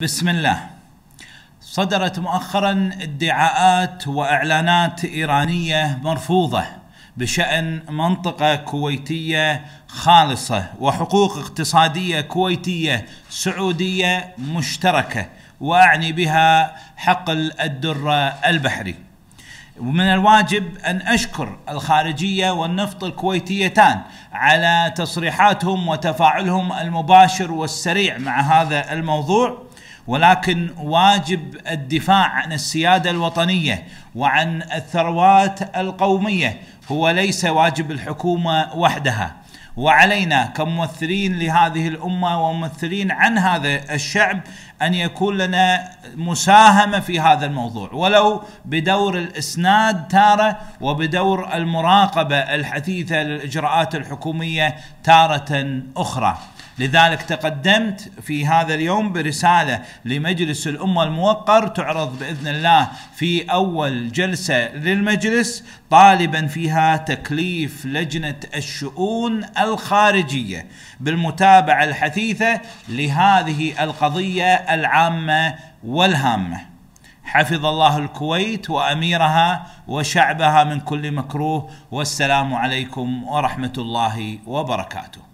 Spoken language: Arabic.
بسم الله صدرت مؤخرا ادعاءات واعلانات ايرانيه مرفوضه بشان منطقه كويتيه خالصه وحقوق اقتصاديه كويتيه سعوديه مشتركه واعني بها حقل الدره البحري ومن الواجب ان اشكر الخارجيه والنفط الكويتيتان على تصريحاتهم وتفاعلهم المباشر والسريع مع هذا الموضوع ولكن واجب الدفاع عن السياده الوطنيه وعن الثروات القوميه هو ليس واجب الحكومه وحدها وعلينا كممثلين لهذه الامه وممثلين عن هذا الشعب ان يكون لنا مساهمه في هذا الموضوع ولو بدور الاسناد تاره وبدور المراقبه الحثيثه للاجراءات الحكوميه تاره اخرى لذلك تقدمت في هذا اليوم برسالة لمجلس الأمة الموقر تعرض بإذن الله في أول جلسة للمجلس طالبا فيها تكليف لجنة الشؤون الخارجية بالمتابعة الحثيثة لهذه القضية العامة والهامة حفظ الله الكويت واميرها وشعبها من كل مكروه والسلام عليكم ورحمه الله وبركاته